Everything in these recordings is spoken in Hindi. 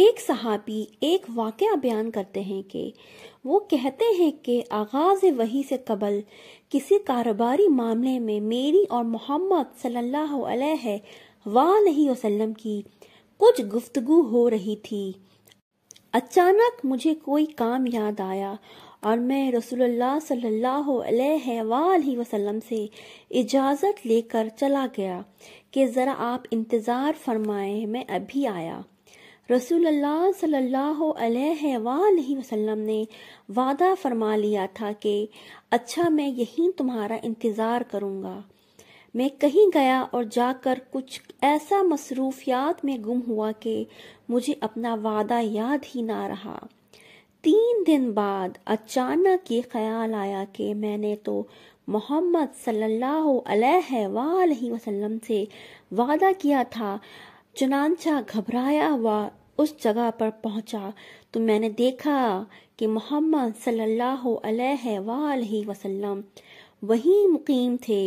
एक सहाबी एक वाक़ बयान करते हैं कि वो कहते हैं कि आगाज़ वही से कबल किसी कारोबारी मामले में मेरी और मोहम्मद सल्लल्लाहु अलैहि वसल्लम की कुछ गुफ्तगु हो रही थी अचानक मुझे कोई काम याद आया और मैं रसूलुल्लाह सल्लल्लाहु अलैहि वसल्लम से इजाज़त लेकर चला गया कि ज़रा आप इंतज़ार फरमाएं मैं अभी आया रसूल अल्लाह वसल्लम ने वादा फरमा लिया था कि अच्छा मैं यहीं तुम्हारा इंतज़ार करूँगा मैं कहीं गया और जाकर कुछ ऐसा मसरूफियात में गुम हुआ कि मुझे अपना वादा याद ही ना रहा तीन दिन बाद अचानक ये ख्याल आया कि मैंने तो मोहम्मद सल्लल्लाहु वसल्लम से वादा किया था चुनानचा घबराया हुआ उस जगह पर पहुंचा तो मैंने देखा कि मोहम्मद सल्लल्लाहु अलैहि वसल्लम वहीं मुकीम थे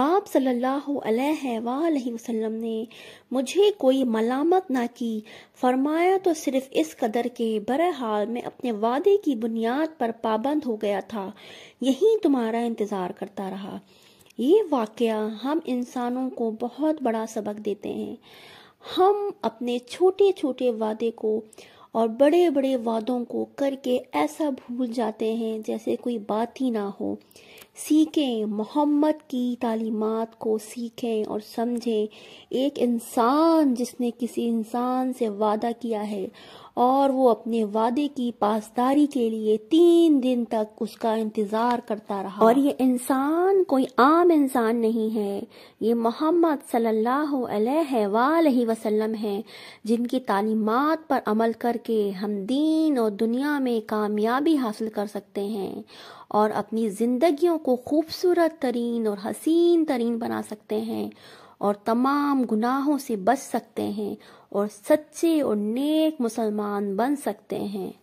आप सल्लल्लाहु अलैहि वसल्लम ने मुझे कोई मलामत ना की फरमाया तो सिर्फ इस कदर के बरहाल मैं अपने वादे की बुनियाद पर पाबंद हो गया था यही तुम्हारा इंतज़ार करता रहा ये वाकया हम इंसानों को बहुत बड़ा सबक देते हैं हम अपने छोटे छोटे वादे को और बड़े बड़े वादों को करके ऐसा भूल जाते हैं जैसे कोई बात ही ना हो सीखें मोहम्मद की तालीमत को सीखें और समझें एक इंसान जिसने किसी इंसान से वादा किया है और वो अपने वादे की पासदारी के लिए तीन दिन तक उसका इंतज़ार करता रहा और ये इंसान कोई आम इंसान नहीं है ये मोहम्मद सल्लल्लाहु अलैहि वसल्लम हैं जिनकी तालीमत पर अमल करके हम दीन और दुनिया में कामयाबी हासिल कर सकते हैं और अपनी ज़िंदगियों को खूबसूरत तरीन और हसीन तरीन बना सकते हैं और तमाम गुनाहों से बच सकते हैं और सच्चे और नेक मुसलमान बन सकते हैं